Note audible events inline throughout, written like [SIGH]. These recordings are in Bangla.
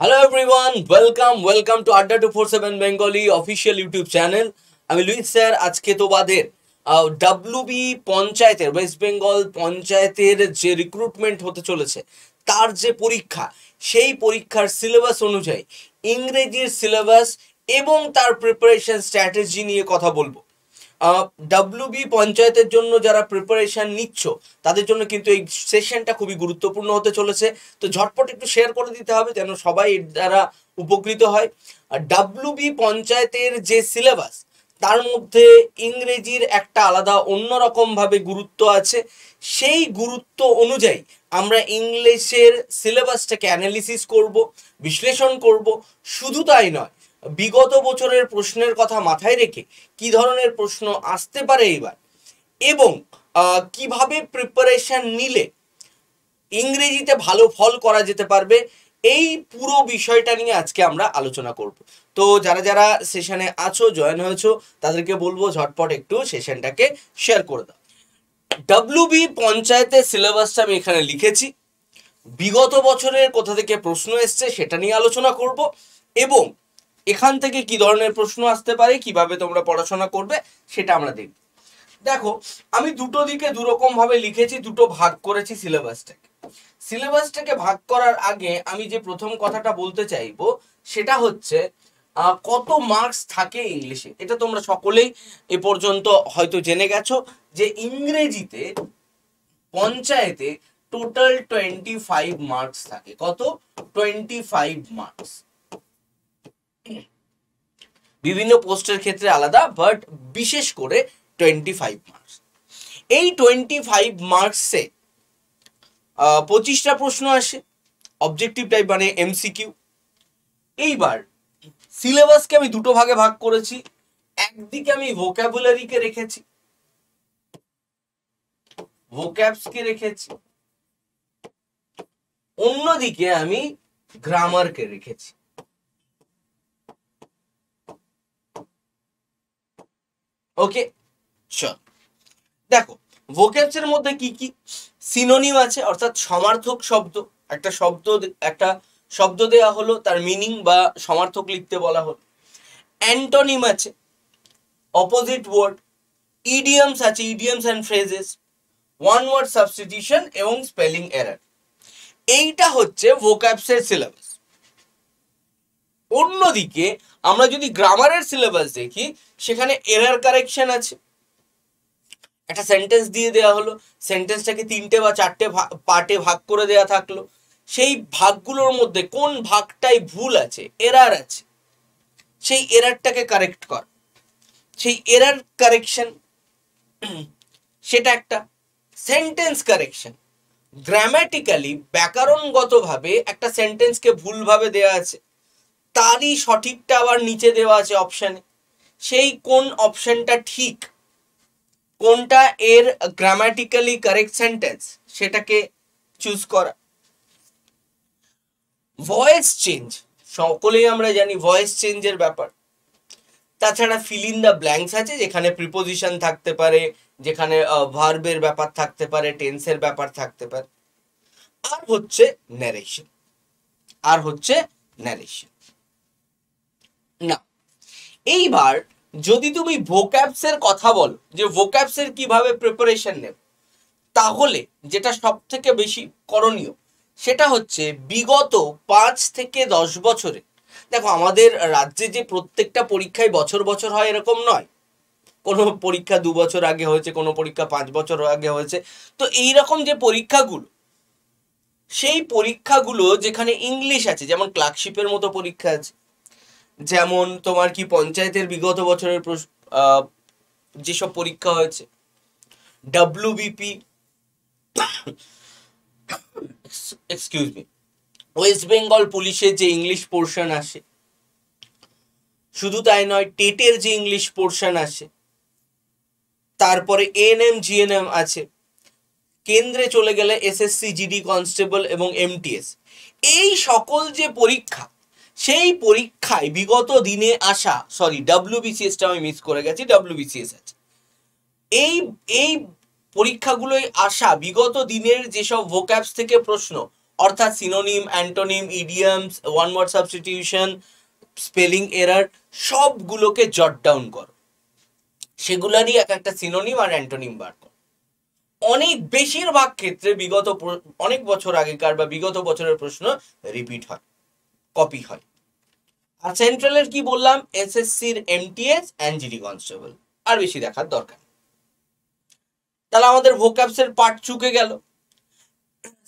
hello everyone welcome welcome to Adda two four seven Bengali official YouTube channel আমি লুইস স্যার আজকে তোমাদের ডাব্লুবি পঞ্চায়েতের ওয়েস্ট বেঙ্গল পঞ্চায়েতের যে রিক্রুটমেন্ট হতে চলেছে তার যে পরীক্ষা সেই পরীক্ষার সিলেবাস অনুযায়ী ইংরেজির সিলেবাস এবং তার প্রিপারেশন স্ট্র্যাটেজি নিয়ে কথা বলবো বি পঞ্চায়েতের জন্য যারা প্রিপারেশান নিচ্ছ তাদের জন্য কিন্তু এই সেশনটা খুবই গুরুত্বপূর্ণ হতে চলেছে তো ঝটপট একটু শেয়ার করে দিতে হবে যেন সবাই এর দ্বারা উপকৃত হয় আর ডাব্লিউবি পঞ্চায়েতের যে সিলেবাস তার মধ্যে ইংরেজির একটা আলাদা অন্যরকমভাবে গুরুত্ব আছে সেই গুরুত্ব অনুযায়ী আমরা ইংলিশের সিলেবাসটাকে অ্যানালিসিস করব বিশ্লেষণ করব শুধু তাই নয় বিগত বছরের প্রশ্নের কথা মাথায় রেখে কি ধরনের প্রশ্ন আসতে পারে এবার এবং কিভাবে প্রিপারেশন নিলে ইংরেজিতে ভালো ফল করা যেতে পারবে এই পুরো বিষয়টা নিয়ে আজকে আমরা আলোচনা করব তো যারা যারা সেশনে আছো জয়েন হয়েছো তাদেরকে বলবো ঝটপট একটু সেশনটাকে শেয়ার করে দাও ডাব্লিউ বি পঞ্চায়েতের সিলেবাসটা আমি এখানে লিখেছি বিগত বছরের কোথা থেকে প্রশ্ন এসছে সেটা নিয়ে আলোচনা করব এবং এখান থেকে কি ধরনের প্রশ্ন আসতে পারে কিভাবে তোমরা পড়াশোনা করবে সেটা আমরা দেখব দেখো আমি দুটো দিকে দুরকম ভাবে লিখেছি দুটো ভাগ করেছি সিলেবাসটাকে সিলেবাসটাকে ভাগ করার আগে আমি যে প্রথম কথাটা বলতে চাইবো সেটা হচ্ছে কত মার্কস থাকে ইংলিশে এটা তোমরা সকলেই এ পর্যন্ত হয়তো জেনে গেছো যে ইংরেজিতে পঞ্চায়েতে টোটাল টোয়েন্টি ফাইভ মার্কস থাকে কত টোয়েন্টি ফাইভ মার্কস বিভিন্ন পোস্টের ক্ষেত্রে আলাদা বাট বিশেষ করে টোয়েন্টি ফাইভ মার্কস এই টোয়েন্টি ফাইভ মার্কসে পঁচিশটা প্রশ্ন আসে অবজেক্টিভ টাইপ মানে এমসিকিউ এইবার সিলেবাসকে আমি দুটো ভাগে ভাগ করেছি একদিকে আমি ভোক্যাবুলারিকে রেখেছি ভোক্যাবসকে রেখেছি অন্যদিকে আমি গ্রামারকে রেখেছি ওকে চল দেখো ভোক্যাবসের মধ্যে কি কি সিনোনিম আছে অর্থাৎ সমার্থক শব্দ একটা শব্দ একটা শব্দ দেয়া হলো তার মিনিং বা সমার্থক লিখতে বলা হলো অ্যান্টোনিম আছে অপোজিট ওয়ার্ড ইডিয়ামস আছে idioms and phrases one word substitution এবং স্পেলিং এরার এইটা হচ্ছে ভোক্যাবসের সিলেবাস অন্যদিকে আমরা যদি গ্রামারের সিলেবাস দেখি সেখানে এরার কারেকশন আছে একটা সেন্টেন্স দিয়ে দেওয়া হলো সেন্টেন্সটাকে তিনটে বা চারটে পার্টে ভাগ করে দেওয়া থাকলো সেই ভাগগুলোর মধ্যে কোন ভাগটাই ভুল আছে এরার আছে সেই এরারটাকে কারেক্ট কর সেই এরার কারেকশন [CLEARS THROAT] সেটা একটা সেন্টেন্স কারেকশন গ্রামাটিক্যালি ব্যাকরণগতভাবে একটা সেন্টেন্সকে ভুলভাবে দেয়া আছে তারই সঠিকটা আবার নিচে দেওয়া আছে অপশানে সেই কোন অপশানটা ঠিক কোনটা এর গ্রামাটিক্যালি কারেক্ট সেন্টেন্স সেটাকে চুজ করা ভয়েস চেঞ্জ সকলেই আমরা জানি ভয়েস চেঞ্জের ব্যাপার তাছাড়া ফিলিং দ্য ব্ল্যাঙ্কস আছে যেখানে প্রিপোজিশন থাকতে পারে যেখানে ভার্বের ব্যাপার থাকতে পারে টেন্সের ব্যাপার থাকতে পারে আর হচ্ছে ন্যারেশন আর হচ্ছে ন্যারেশন না এইবার যদি তুমি ভোক্যাবসের কথা বল যে ভোক্যাবসের কিভাবে প্রিপারেশন নেব তাহলে যেটা সব থেকে বেশি করণীয় সেটা হচ্ছে বিগত পাঁচ থেকে দশ বছরে দেখো আমাদের রাজ্যে যে প্রত্যেকটা পরীক্ষায় বছর বছর হয় এরকম নয় কোনো পরীক্ষা দু বছর আগে হয়েছে কোনো পরীক্ষা পাঁচ বছর আগে হয়েছে তো এই রকম যে পরীক্ষাগুলো সেই পরীক্ষাগুলো যেখানে ইংলিশ আছে যেমন ক্লার্কশিপের মতো পরীক্ষা আছে যেমন তোমার কি পঞ্চায়েতের বিগত বছরের যেসব পরীক্ষা হয়েছে WBP excuse me West Bengal পুলিশের যে ইংলিশ পোর্শন আসে শুধু তাই নয় টেটের যে ইংলিশ পোর্শন আসে তারপরে এন এম এন এম আছে কেন্দ্রে চলে গেলে এসএসসি জিডি কনস্টেবল এবং এমটিএস এই সকল যে পরীক্ষা সেই পরীক্ষায় বিগত দিনে আসা সরি ডাব্লিউবিসিএসটা আমি মিস করে গেছি ডাব্লিউবিসিএস আছে এই এই পরীক্ষাগুলোই আসা বিগত দিনের যেসব ভোক্যাপস থেকে প্রশ্ন অর্থাৎ synonym antonym idioms one word substitution spelling error সবগুলোকে জট ডাউন করো সেগুলারই এক একটা সিনোনিম আর অ্যান্টোনিম বার কর অনেক বেশিরভাগ ক্ষেত্রে বিগত অনেক বছর আগেকার বা বিগত বছরের প্রশ্ন রিপিট হয় কপি হয় আর সেন্ট্রালের কি বললাম এসএসসির এমটিএস এনজিডি কনস্টেবল আর বেশি দেখার দরকার তাহলে আমাদের ভোকাপসের পার্ট চুকে গেল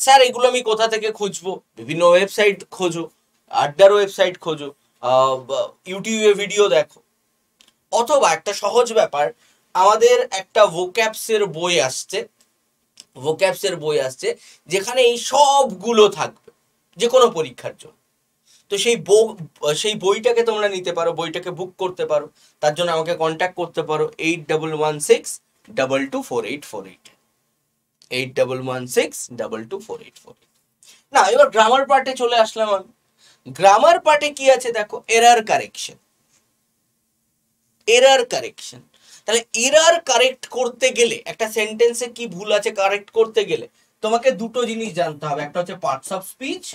স্যার এগুলো আমি কোথা থেকে খুঁজবো বিভিন্ন ওয়েবসাইট খোঁজো আড্ডার ওয়েবসাইট খোঁজো ইউটিউবে ভিডিও দেখো অথবা একটা সহজ ব্যাপার আমাদের একটা ভোক্যাপসের বই আসছে ভোক্যাপসের বই আসছে যেখানে এই সবগুলো থাকবে যে কোনো পরীক্ষার জন্য তো সেই বউ সেই বইটাকে তোমরা নিতে পারো বইটাকে বুক করতে পারো তার জন্য আমাকে কন্ট্যাক্ট করতে পারো eight double one six double two four eight four eight eight double one six double two four eight four eight না এবার গ্রামার পার্টে চলে আসলাম আমি গ্রামার পার্টে কি আছে দেখো এরার কারেকশন এরার কারেকশন তাহলে এরার কারেক্ট করতে গেলে একটা সেন্টেন্সে কি ভুল আছে কারেক্ট করতে গেলে তোমাকে দুটো জিনিস জানতে হবে একটা হচ্ছে parts of speech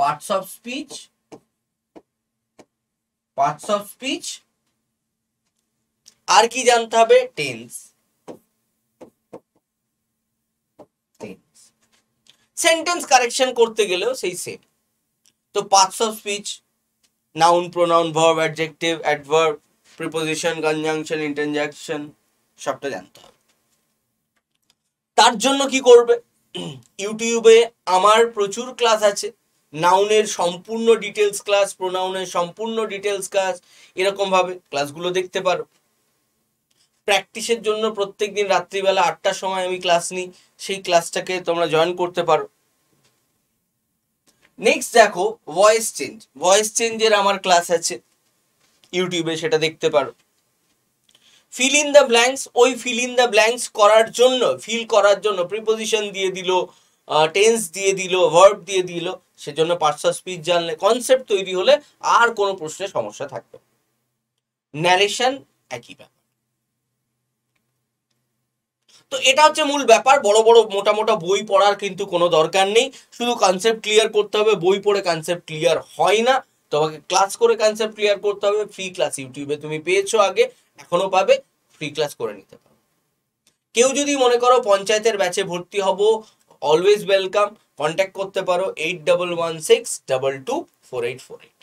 parts of speech, parts of speech, আর কি জানতে হবে টেন্স সেন্টেন্স কারেকশন করতে গেলেও সেই সেম তো parts of speech noun pronoun verb adjective adverb preposition conjunction interjection সবটা জানতে হবে তার জন্য কি করবে ইউটিউবে [CLEARS THROAT] আমার প্রচুর ক্লাস আছে নাউনের সম্পূর্ণ ডিটেলস ক্লাস প্রোনাউনের সম্পূর্ণ ডিটেলস ক্লাস এরকমভাবে ক্লাসগুলো দেখতে পারো প্র্যাকটিসের জন্য প্রত্যেক দিন রাত্রিবেলা আটটার সময় আমি ক্লাস নিই সেই ক্লাসটাকে তোমরা জয়েন করতে পারো নেক্সট দেখো ভয়েস চেঞ্জ ভয়েস চেঞ্জের আমার ক্লাস আছে ইউটিউবে সেটা দেখতে পারো ফিল ইন দ্য ব্ল্যাঙ্কস ওই ফিল ইন দ্য ব্ল্যাঙ্কস করার জন্য ফিল করার জন্য প্রিপোজিশন দিয়ে দিল টেন্স দিয়ে দিল ভার্ব দিয়ে দিল সেজন্য পার্সাল স্পিচ জানলে কনসেপ্ট তৈরি হলে আর কোনো প্রশ্নে সমস্যা থাকবে ন্যারেশন একই তো এটা হচ্ছে মূল ব্যাপার বড় বড় মোটা মোটা বই পড়ার কিন্তু কোনো দরকার নেই শুধু কনসেপ্ট ক্লিয়ার করতে হবে বই পড়ে কনসেপ্ট ক্লিয়ার হয় না তোমাকে ক্লাস করে কনসেপ্ট ক্লিয়ার করতে হবে ফ্রি ক্লাস ইউটিউবে তুমি পেয়েছো আগে এখনো পাবে ফ্রি ক্লাস করে নিতে পারো কেউ যদি মনে করো পঞ্চায়েতের ব্যাচে ভর্তি হব অলওয়েজ ওয়েলকাম কন্ট্যাক্ট করতে পারো eight double one six double two four eight four eight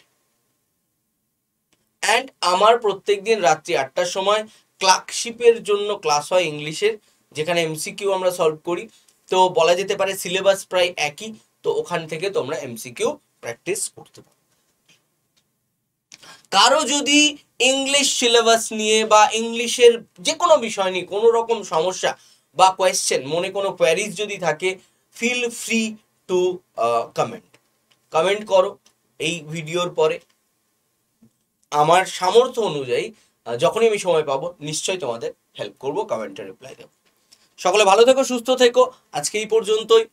and আমার প্রত্যেক দিন রাত্রি আটটার সময় ক্লার্কশিপের জন্য ক্লাস হয় ইংলিশের যেখানে এমসিকিউ আমরা সলভ করি তো বলা যেতে পারে সিলেবাস প্রায় একই তো ওখান থেকে তোমরা এমসিকিউ প্র্যাকটিস করতে পারো কারো যদি ইংলিশ সিলেবাস নিয়ে বা ইংলিশের যে কোনো বিষয় নিয়ে কোনো রকম সমস্যা বা কোয়েশ্চেন মনে কোনো কোয়ারিজ যদি থাকে feel free to comment comment করো এই ভিডিওর পরে আমার সামর্থ্য অনুযায়ী যখনই আমি সময় পাবো নিশ্চয়ই তোমাদের হেল্প করবো কমেন্টে রিপ্লাই দেবো সকলে ভালো থেকো সুস্থ থেকো আজকে এই পর্যন্তই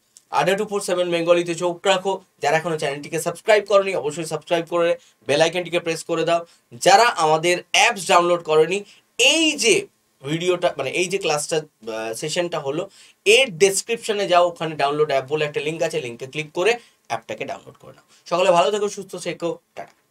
আডা টু ফোর সেভেন বেঙ্গলিতে চোখ রাখো যারা এখনো চ্যানেলটিকে সাবস্ক্রাইব করেনি অবশ্যই সাবস্ক্রাইব করে বেলাইকনটিকে প্রেস করে দাও যারা আমাদের অ্যাপস ডাউনলোড করেনি এই যে ভিডিওটা মানে এই যে ক্লাসটা সেশনটা হলো এর ডেসক্রিপশনে যাও ওখানে ডাউনলোড অ্যাপ বলে একটা লিঙ্ক আছে লিঙ্কে ক্লিক করে অ্যাপটাকে ডাউনলোড করে নাও সকালে ভালো থেকো সুস্থ থেকো টাটা